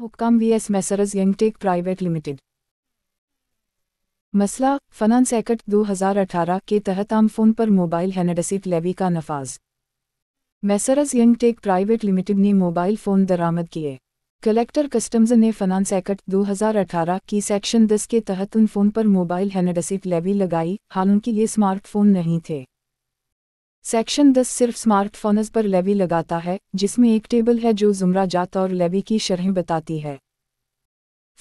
हुक्काम vs Messrs Young Tech private limited मसला finance act 2018 के तहत आम फोन पर मोबाइल हैनडसिट लेवी का नफाज मैसरस यंगटेक प्राइवेट लिमिटेड ने मोबाइल फ़ोन दरामद किए कलेक्टर कस्टम्स ने फनानस एक्ट 2018 की सेक्शन 10 के तहत उन फ़ोन पर मोबाइल हैनडसिट लेवी लगाई हालांकि ये स्मार्टफ़ोन नहीं थे सेक्शन 10 सिर्फ स्मार्टफोन्स पर लेवी लगाता है जिसमें एक टेबल है जो ज़ुमरा जात और लेवी की शरहें बताती है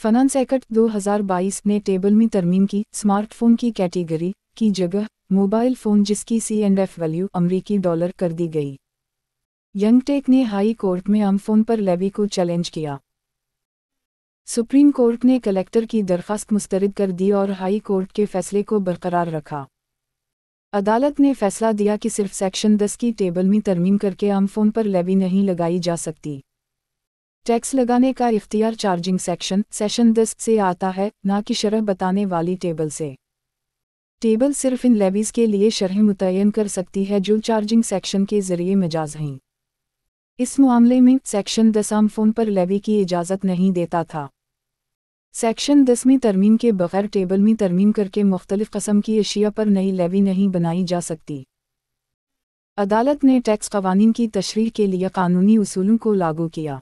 फनान एक्ट 2022 ने टेबल में तरमीम की स्मार्टफोन की कैटेगरी की जगह मोबाइल फ़ोन जिसकी सी एंड एफ वैल्यू अमरीकी डॉलर कर दी गई यंग टेक ने हाई कोर्ट में फोन पर लेवी को चैलेंज किया सुप्रीम कोर्ट ने कलेक्टर की दरख्वास्त मुस्तरद कर दी और हाई कोर्ट के फैसले को बरकरार रखा अदालत ने फैसला दिया कि सिर्फ सेक्शन 10 की टेबल में तरमीम करके आम फोन पर लेवी नहीं लगाई जा सकती टैक्स लगाने का इख्तियार चार्जिंग सेक्शन सेशन 10 से आता है ना कि शरह बताने वाली टेबल से टेबल सिर्फ इन लेवीज़ के लिए शरह मुतन कर सकती है जो चार्जिंग सेक्शन के जरिए मिजाज हैं इस मामले में सेक्शन दस आम फोन पर लेवी की इजाज़त नहीं देता था सेक्शन दसवीं तरमीम के बगैर टेबल में तरमीम करके मुख्तलिफ कस्म की अशिया पर नई लेवी नहीं बनाई जा सकती अदालत ने टैक्स कवानीन की तशरी के लिए कानूनी उसूलों को लागू किया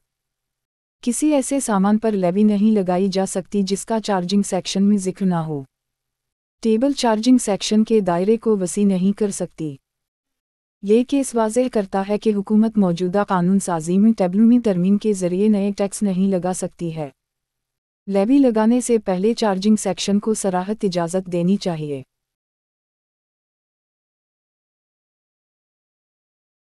किसी ऐसे सामान पर लेवी नहीं लगाई जा सकती जिसका चार्जिंग सेक्शन में जिक्र ना हो टेबल चार्जिंग सेक्शन के दायरे को वसी नहीं कर सकती ये केस वाज करता है कि हुकूमत मौजूदा कानून साजी में टेबलों में तरमीम के जरिए नए टैक्स नहीं लगा सकती है लेवी लगाने से पहले चार्जिंग सेक्शन को सराहत इजाज़त देनी चाहिए